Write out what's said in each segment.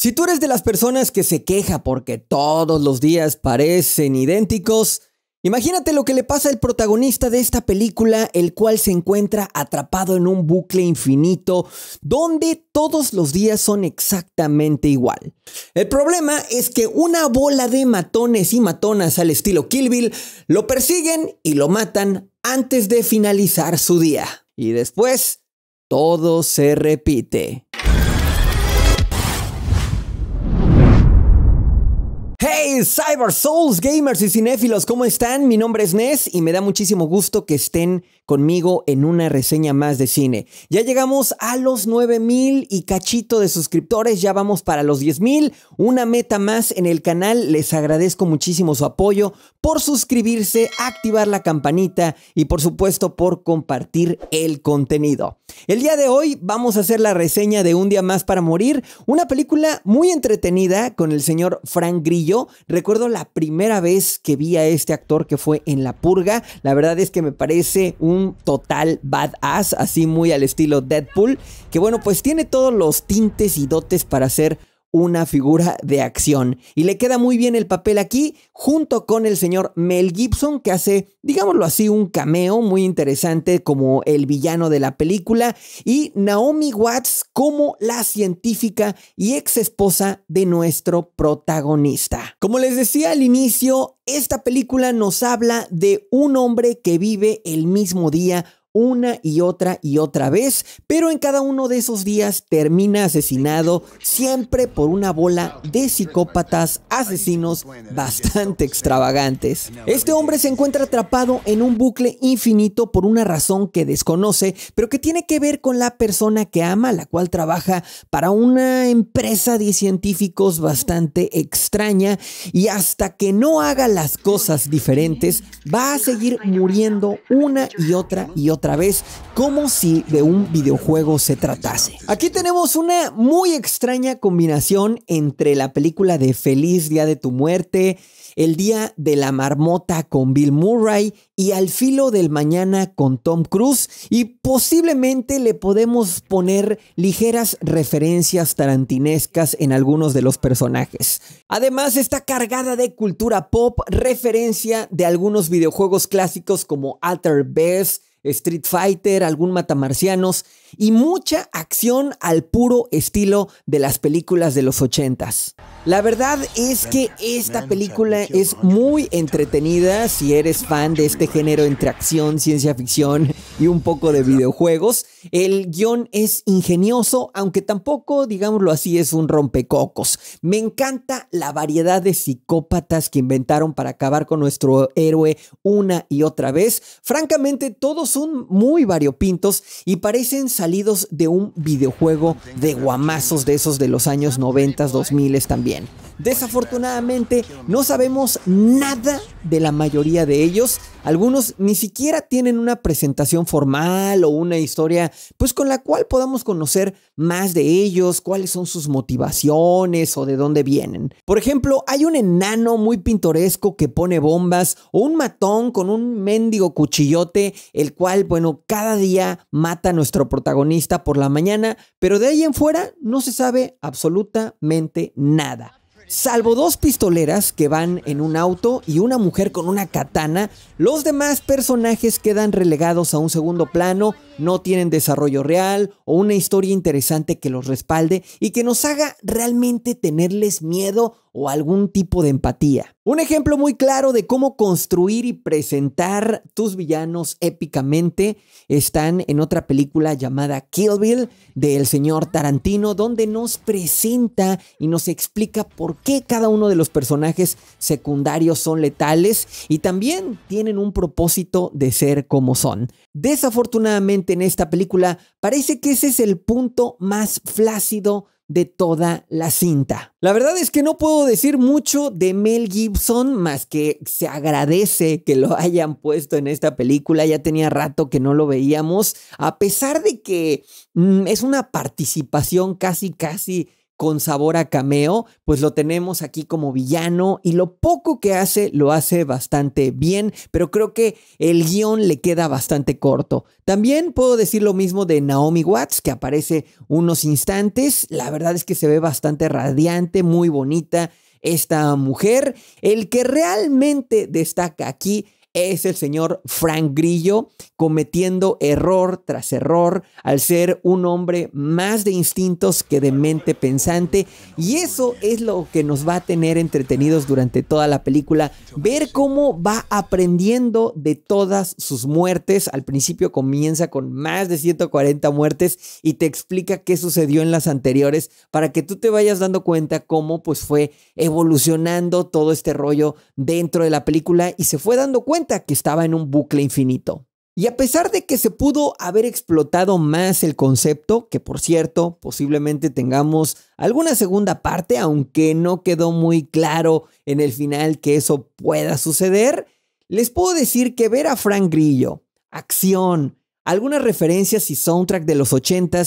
Si tú eres de las personas que se queja porque todos los días parecen idénticos, imagínate lo que le pasa al protagonista de esta película, el cual se encuentra atrapado en un bucle infinito donde todos los días son exactamente igual. El problema es que una bola de matones y matonas al estilo Kill Bill lo persiguen y lo matan antes de finalizar su día. Y después, todo se repite. Hey, Cyber Souls gamers y cinéfilos, ¿cómo están? Mi nombre es Nes y me da muchísimo gusto que estén conmigo en una reseña más de cine. Ya llegamos a los 9000 y cachito de suscriptores, ya vamos para los 10000, una meta más en el canal. Les agradezco muchísimo su apoyo por suscribirse, activar la campanita y por supuesto por compartir el contenido. El día de hoy vamos a hacer la reseña de Un día más para morir, una película muy entretenida con el señor Frank Grillo. Recuerdo la primera vez que vi a este actor que fue en La Purga. La verdad es que me parece un total badass, así muy al estilo Deadpool, que bueno, pues tiene todos los tintes y dotes para ser una figura de acción. Y le queda muy bien el papel aquí, junto con el señor Mel Gibson, que hace, digámoslo así, un cameo muy interesante como el villano de la película, y Naomi Watts como la científica y ex esposa de nuestro protagonista. Como les decía al inicio, esta película nos habla de un hombre que vive el mismo día una y otra y otra vez, pero en cada uno de esos días termina asesinado siempre por una bola de psicópatas asesinos bastante extravagantes. Este hombre se encuentra atrapado en un bucle infinito por una razón que desconoce, pero que tiene que ver con la persona que ama, la cual trabaja para una empresa de científicos bastante extraña y hasta que no haga las cosas diferentes va a seguir muriendo una y otra y otra otra vez como si de un videojuego se tratase. Aquí tenemos una muy extraña combinación entre la película de Feliz Día de tu Muerte, El Día de la Marmota con Bill Murray y Al Filo del Mañana con Tom Cruise y posiblemente le podemos poner ligeras referencias tarantinescas en algunos de los personajes. Además está cargada de cultura pop, referencia de algunos videojuegos clásicos como Alter Best, Street Fighter, algún matamarcianos y mucha acción al puro estilo de las películas de los ochentas. La verdad es que esta película es muy entretenida si eres fan de este género entre acción, ciencia ficción y un poco de videojuegos. El guión es ingenioso, aunque tampoco, digámoslo así, es un rompecocos. Me encanta la variedad de psicópatas que inventaron para acabar con nuestro héroe una y otra vez. Francamente, todos son muy variopintos y parecen salidos de un videojuego de guamazos de esos de los años 90, 2000 también bien. Desafortunadamente, no sabemos nada de la mayoría de ellos. Algunos ni siquiera tienen una presentación formal o una historia, pues con la cual podamos conocer más de ellos, cuáles son sus motivaciones o de dónde vienen. Por ejemplo, hay un enano muy pintoresco que pone bombas o un matón con un mendigo cuchillote, el cual, bueno, cada día mata a nuestro protagonista por la mañana, pero de ahí en fuera no se sabe absolutamente nada. Salvo dos pistoleras que van en un auto y una mujer con una katana, los demás personajes quedan relegados a un segundo plano no tienen desarrollo real o una historia interesante que los respalde y que nos haga realmente tenerles miedo o algún tipo de empatía. Un ejemplo muy claro de cómo construir y presentar tus villanos épicamente están en otra película llamada Kill Bill del señor Tarantino, donde nos presenta y nos explica por qué cada uno de los personajes secundarios son letales y también tienen un propósito de ser como son. Desafortunadamente, en esta película, parece que ese es el punto más flácido de toda la cinta. La verdad es que no puedo decir mucho de Mel Gibson más que se agradece que lo hayan puesto en esta película, ya tenía rato que no lo veíamos, a pesar de que mm, es una participación casi casi con sabor a cameo, pues lo tenemos aquí como villano y lo poco que hace lo hace bastante bien, pero creo que el guión le queda bastante corto. También puedo decir lo mismo de Naomi Watts, que aparece unos instantes, la verdad es que se ve bastante radiante, muy bonita esta mujer. El que realmente destaca aquí es el señor Frank Grillo cometiendo error tras error al ser un hombre más de instintos que de mente pensante y eso es lo que nos va a tener entretenidos durante toda la película, ver cómo va aprendiendo de todas sus muertes. Al principio comienza con más de 140 muertes y te explica qué sucedió en las anteriores para que tú te vayas dando cuenta cómo pues fue evolucionando todo este rollo dentro de la película y se fue dando cuenta que estaba en un bucle infinito. Y a pesar de que se pudo haber explotado más el concepto, que por cierto, posiblemente tengamos alguna segunda parte, aunque no quedó muy claro en el final que eso pueda suceder, les puedo decir que ver a Frank Grillo, acción, algunas referencias y soundtrack de los 80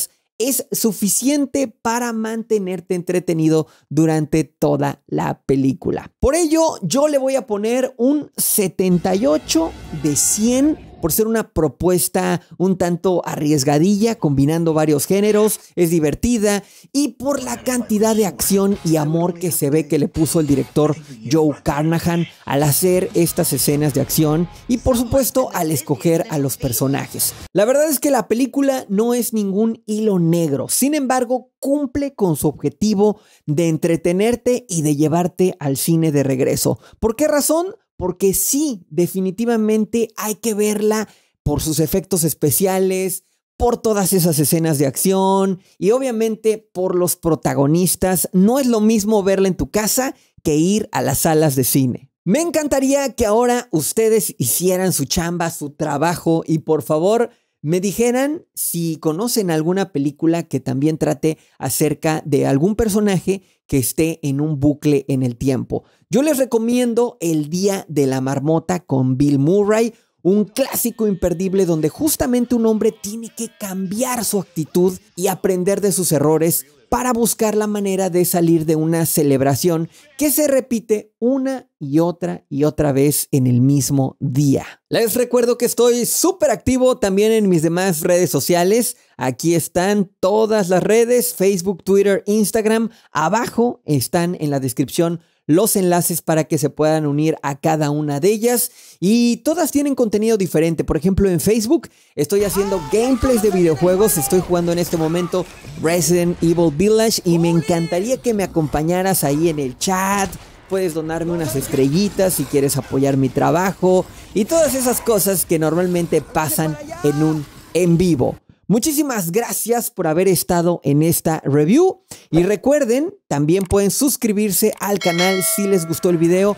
es suficiente para mantenerte entretenido durante toda la película. Por ello, yo le voy a poner un 78 de 100 por ser una propuesta un tanto arriesgadilla, combinando varios géneros, es divertida y por la cantidad de acción y amor que se ve que le puso el director Joe Carnahan al hacer estas escenas de acción y por supuesto al escoger a los personajes. La verdad es que la película no es ningún hilo negro, sin embargo cumple con su objetivo de entretenerte y de llevarte al cine de regreso. ¿Por qué razón? porque sí, definitivamente hay que verla por sus efectos especiales, por todas esas escenas de acción y obviamente por los protagonistas. No es lo mismo verla en tu casa que ir a las salas de cine. Me encantaría que ahora ustedes hicieran su chamba, su trabajo y por favor me dijeran si conocen alguna película que también trate acerca de algún personaje que esté en un bucle en el tiempo. Yo les recomiendo El Día de la Marmota con Bill Murray, un clásico imperdible donde justamente un hombre tiene que cambiar su actitud y aprender de sus errores para buscar la manera de salir de una celebración que se repite una y otra y otra vez en el mismo día. Les recuerdo que estoy súper activo también en mis demás redes sociales. Aquí están todas las redes, Facebook, Twitter, Instagram. Abajo están en la descripción los enlaces para que se puedan unir a cada una de ellas y todas tienen contenido diferente. Por ejemplo, en Facebook estoy haciendo gameplays de videojuegos, estoy jugando en este momento Resident Evil Village y me encantaría que me acompañaras ahí en el chat. Puedes donarme unas estrellitas si quieres apoyar mi trabajo y todas esas cosas que normalmente pasan en un en vivo. Muchísimas gracias por haber estado en esta review y recuerden, también pueden suscribirse al canal si les gustó el video,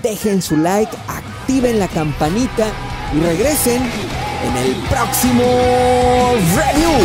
dejen su like, activen la campanita y regresen en el próximo review.